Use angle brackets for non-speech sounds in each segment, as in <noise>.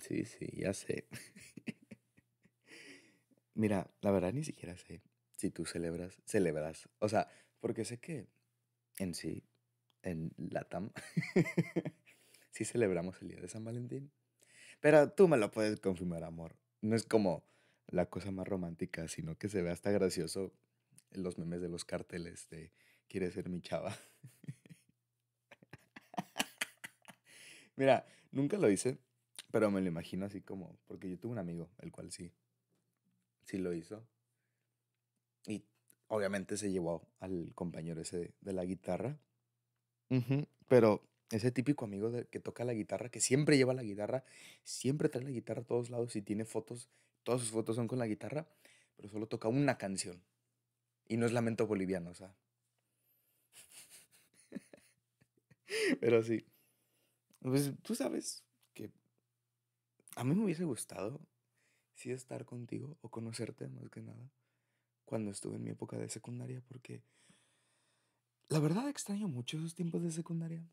Sí, sí, ya sé. Mira, la verdad ni siquiera sé si tú celebras, celebras. O sea, porque sé que en sí, en Latam, <laughs> sí celebramos el día de San Valentín. Pero tú me lo puedes confirmar, amor. No es como la cosa más romántica, sino que se ve hasta gracioso en los memes de los carteles de quiere ser mi chava. <laughs> Mira, nunca lo hice pero me lo imagino así como, porque yo tuve un amigo, el cual sí, sí lo hizo. Y obviamente se llevó al compañero ese de, la guitarra. Pero ese típico amigo que toca la guitarra, que siempre lleva la guitarra, siempre trae la guitarra a todos lados y tiene fotos, todas sus fotos son con la guitarra, pero solo toca una canción. Y no es lamento boliviano, o sea. <laughs> pero sí. Pues tú sabes, a mí me hubiese gustado, sí, estar contigo o conocerte más que nada cuando estuve en mi época de secundaria, porque la verdad extraño mucho esos tiempos de secundaria,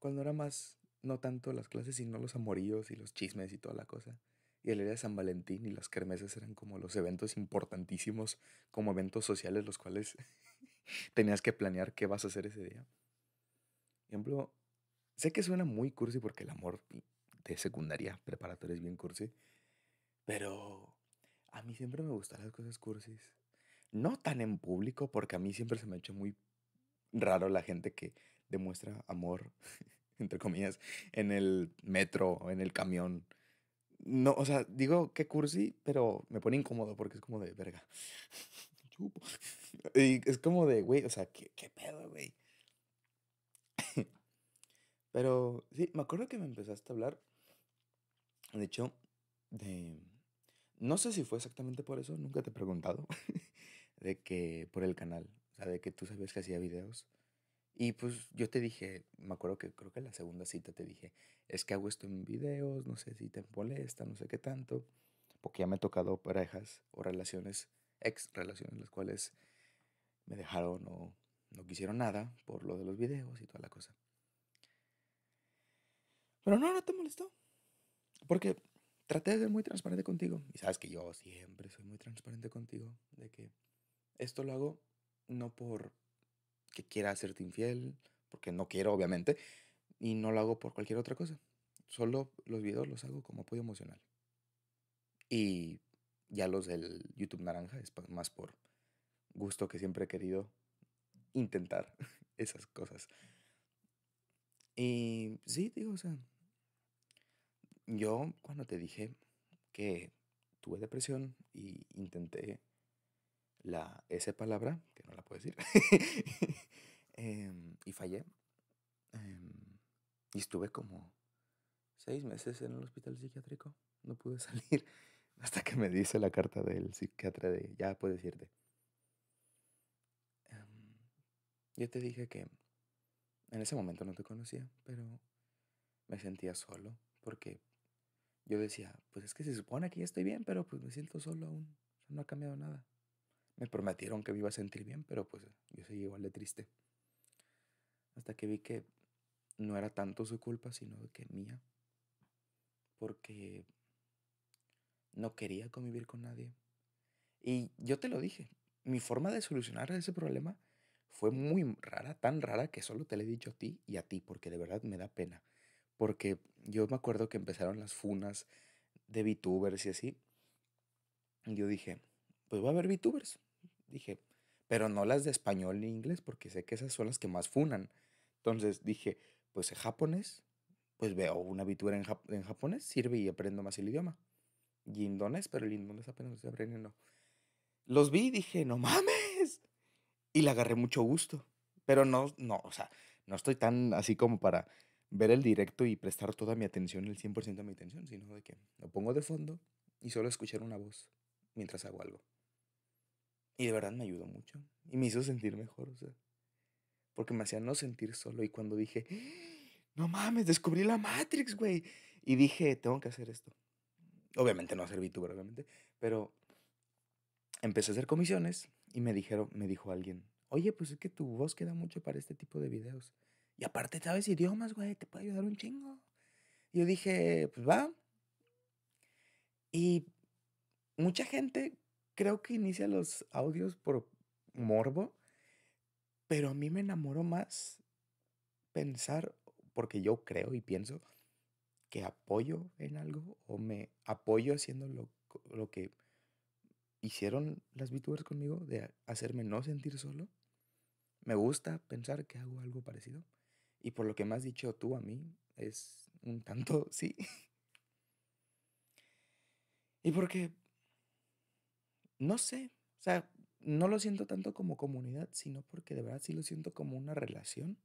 cuando era más, no tanto las clases, sino los amoríos y los chismes y toda la cosa. Y el día de San Valentín y las kermeses eran como los eventos importantísimos, como eventos sociales, los cuales <laughs> tenías que planear qué vas a hacer ese día. Por ejemplo, sé que suena muy cursi porque el amor de secundaria, preparatoria bien cursi. Pero a mí siempre me gustan las cosas cursis. No tan en público, porque a mí siempre se me ha hecho muy raro la gente que demuestra amor, <laughs> entre comillas, en el metro, o en el camión. No, o sea, digo que cursi, pero me pone incómodo porque es como de verga. <laughs> <laughs> Y es como de, güey, o sea, ¿qué, qué pedo, güey? Pero sí, me acuerdo que me empezaste a hablar de hecho, de, no sé si fue exactamente por eso, nunca te he preguntado, <laughs> de que por el canal, o sea, de que tú sabías que hacía videos. Y pues yo te dije, me acuerdo que creo que en la segunda cita te dije, es que hago esto en videos, no sé si te molesta, no sé qué tanto, porque ya me he tocado parejas o relaciones, ex relaciones, las cuales me dejaron o no quisieron nada por lo de los videos y toda la cosa. Pero no, no te molestó. Porque traté de ser muy transparente contigo. Y sabes que yo siempre soy muy transparente contigo. De que esto lo hago no por que quiera hacerte infiel, porque no quiero, obviamente. Y no lo hago por cualquier otra cosa. Solo los videos los hago como apoyo emocional. Y ya los del YouTube Naranja es más por gusto que siempre he querido intentar <laughs> esas cosas. Y sí, digo, o sea, yo cuando te dije que tuve depresión y intenté la esa palabra, que no la puedo decir, <laughs> em, y fallé, em, y estuve como seis meses en el hospital psiquiátrico, no pude <laughs> salir hasta que me dice la carta del psiquiatra de ya puedes irte. Em, yo te dije que en ese momento no te conocía, pero me sentía solo porque yo decía, pues es que se supone que ya estoy bien, pero pues me siento solo aún. no ha cambiado nada. Me prometieron que me iba a sentir bien, pero pues yo seguí igual de triste. Hasta que vi que no era tanto su culpa, sino que mía. Porque no quería convivir con nadie. Y yo te lo dije, mi forma de solucionar ese problema fue muy rara, tan rara que solo te lo he dicho a ti y a ti, porque de verdad me da pena. Porque yo me acuerdo que empezaron las funas de VTubers y así. Y yo dije, pues va a haber VTubers. Dije, pero no las de español ni inglés, porque sé que esas son las que más funan. Entonces dije, pues en japonés, pues veo una VTuber en, japonés, sirve y aprendo más el idioma. Y indonés, pero el indonés apenas aprende, no Los vi y dije, no mames. Y le agarré mucho gusto. Pero no, no, o sea, no estoy tan así como para ver el directo y prestar toda mi atención, el 100% de mi atención, sino de que lo pongo de fondo y solo escuchar una voz mientras hago algo. Y de verdad me ayudó mucho y me hizo sentir mejor, o sea, porque me hacía no sentir solo y cuando dije, no mames, descubrí la Matrix, güey, y dije, tengo que hacer esto. Obviamente no hacer VTuber, obviamente, pero empecé a hacer comisiones y me dijeron, me dijo alguien, oye, pues es que tu voz queda mucho para este tipo de videos. Y aparte, ¿sabes idiomas, güey? Te puede ayudar un chingo. Yo dije, pues va. Y mucha gente creo que inicia los audios por morbo, pero a mí me enamoró más pensar, porque yo creo y pienso que apoyo en algo o me apoyo haciendo lo, que hicieron las VTubers conmigo, de hacerme no sentir solo. Me gusta pensar que hago algo parecido. Y por lo que me has dicho tú a mí, es un tanto <laughs> sí. y porque, no sé, o sea, no lo siento tanto como comunidad, sino porque de verdad sí lo siento como una relación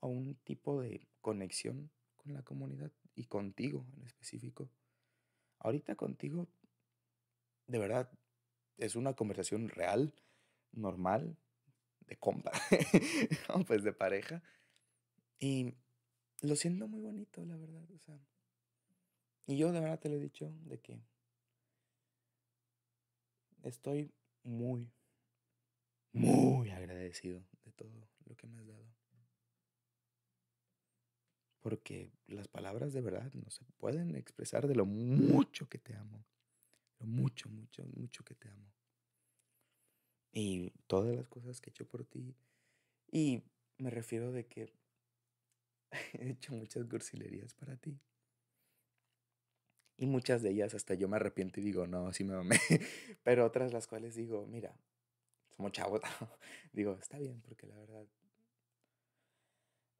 o un tipo de conexión con la comunidad y contigo en específico. Ahorita contigo, de verdad, es una conversación real, normal, de compa, <laughs> pues de pareja, y lo siento muy bonito, la verdad. y yo de verdad te lo he dicho de que estoy muy, muy agradecido de todo lo que me has dado. Porque las palabras de verdad no se pueden expresar de lo mucho que te amo. Lo mucho, mucho, mucho que te amo. Y todas las cosas que he hecho por ti. Y me refiero de que <laughs> he hecho muchas cursilerías para ti. Y muchas de ellas hasta yo me arrepiento y digo, no, sí me amé. <laughs> Pero otras las cuales digo, mira, somos chavos. <laughs> digo, está bien, porque la verdad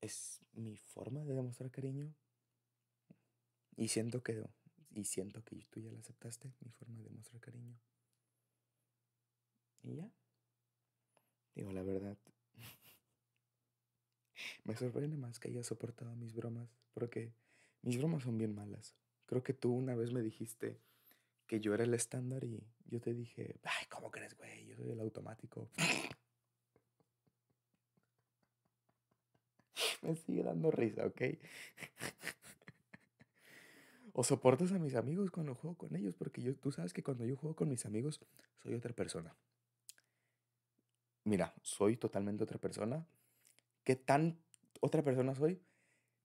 es mi forma de demostrar cariño. Y siento que, y siento que tú ya la aceptaste, mi forma de demostrar cariño. Y ya. Digo, la verdad, me sorprende más que haya soportado mis bromas, porque mis bromas son bien malas. Creo que tú una vez me dijiste que yo era el estándar y yo te dije, ay, ¿cómo crees, güey? Yo soy el automático. <laughs> me sigue dando risa, ¿ok? <laughs> o soportas a mis amigos cuando juego con ellos, porque tú sabes que cuando yo juego con mis amigos soy otra persona. Mira, soy totalmente otra persona qué tan otra persona soy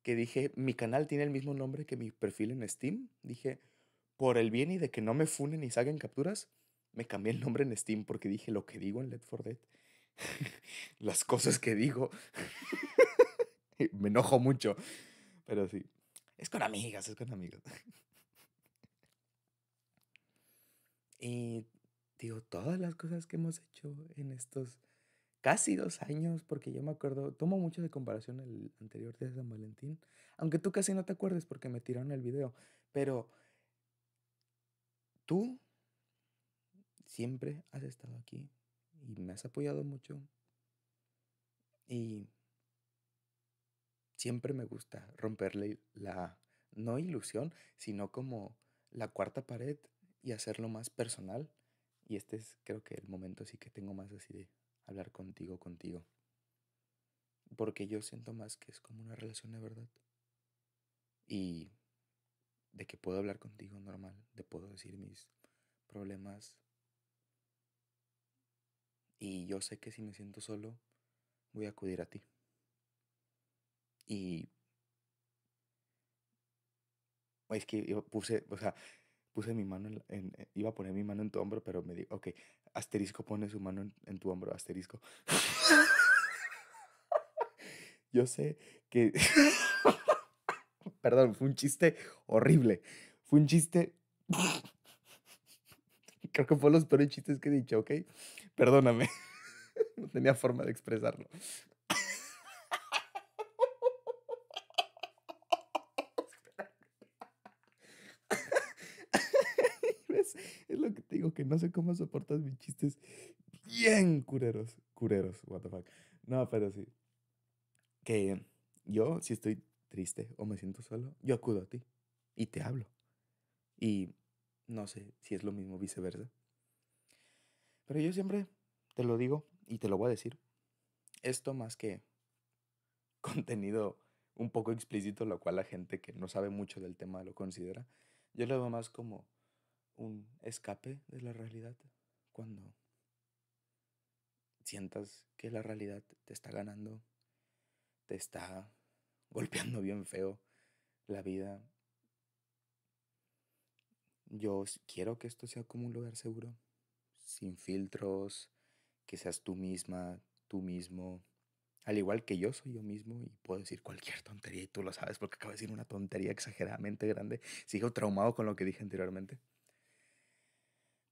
que dije, mi canal tiene el mismo nombre que mi perfil en Steam. Dije, por el bien y de que no me funen y salgan capturas, me cambié el nombre en Steam porque dije lo que digo en Let for Dead. <laughs> Las cosas que digo. <laughs> me enojo mucho. Pero sí. Es con amigas, es con amigas. <laughs> y digo, todas las cosas que hemos hecho en estos casi dos años, porque yo me acuerdo, tomo mucho de comparación el anterior día de San Valentín, aunque tú casi no te acuerdes porque me tiraron el video, pero tú siempre has estado aquí y me has apoyado mucho y siempre me gusta romperle la, no ilusión, sino como la cuarta pared y hacerlo más personal. Y este es creo que el momento sí que tengo más así de, hablar contigo, contigo. Porque yo siento más que es como una relación de verdad. Y de que puedo hablar contigo normal, de puedo decir mis problemas. Y yo sé que si me siento solo, voy a acudir a ti. Y... Es que yo puse, o sea, puse mi mano en, iba a poner mi mano en tu hombro, pero me di... ok, Asterisco pone su mano en, tu hombro, asterisco. <laughs> Yo sé que... <laughs> Perdón, fue un chiste horrible. Fue un chiste... <laughs> Creo que fue los peores chistes que he dicho, ¿ok? Perdóname. no tenía forma de expresarlo. que no sé cómo soportas mis chistes bien cureros. Cureros, what the fuck. No, pero sí. Que yo, si estoy triste o me siento solo, yo acudo a ti y te hablo. Y no sé si es lo mismo viceversa. Pero yo siempre te lo digo y te lo voy a decir. Esto más que <laughs> contenido un poco explícito, lo cual la gente que no sabe mucho del tema lo considera, yo lo veo más como un escape de la realidad cuando sientas que la realidad te está ganando, te está golpeando bien feo la vida. Yo quiero que esto sea como un lugar seguro, sin filtros, que seas tú misma, tú mismo, al igual que yo soy yo mismo y puedo decir cualquier tontería y tú lo sabes porque acabo de decir una tontería exageradamente grande. Sigo traumado con lo que dije anteriormente.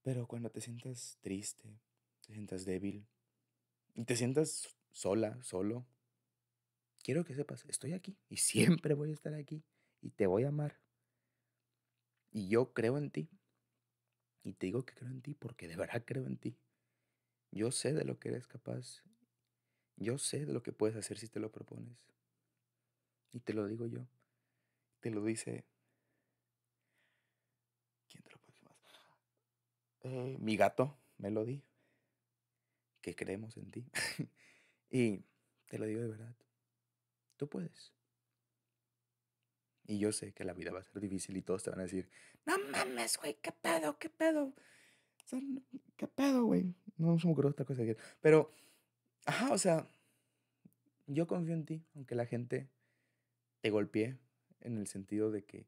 Pero cuando te sientas triste, te sientas débil y te sientas sola, solo, quiero que sepas, estoy aquí y <laughs> siempre voy a estar aquí y te voy a amar. Y yo creo en ti. Y te digo que creo en ti porque de verdad creo en ti. Yo sé de lo que eres capaz. Yo sé de lo que puedes hacer si te lo propones. Y te lo digo yo. Te lo dice Eh, mi gato, Melody, que creemos en ti. <laughs> y te lo digo de verdad, tú puedes. Y yo sé que la vida va a ser difícil y todos te van a decir, no mames, güey, qué pedo, qué pedo. ¿Qué pedo, güey? No se me ocurrió cosa. Pero, ajá, o sea, yo confío en ti, aunque la gente te golpee en el sentido de que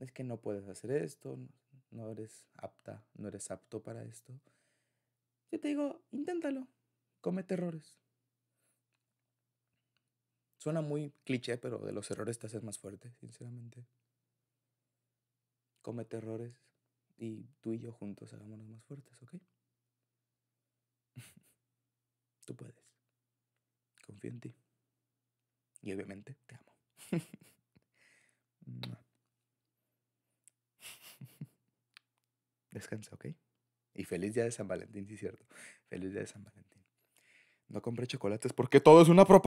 es que no puedes hacer esto, no eres apta, no eres apto para esto, yo te digo, inténtalo, comete errores. Suena muy cliché, pero de los errores te haces más fuerte, sinceramente. Comete errores y tú y yo juntos hagámonos más fuertes, ¿ok? <laughs> tú puedes. Confío en ti. Y obviamente te amo. <laughs> Descansa, ¿ok? Y feliz día de San Valentín, sí, cierto. Feliz día de San Valentín. No compré chocolates porque todo es una propuesta.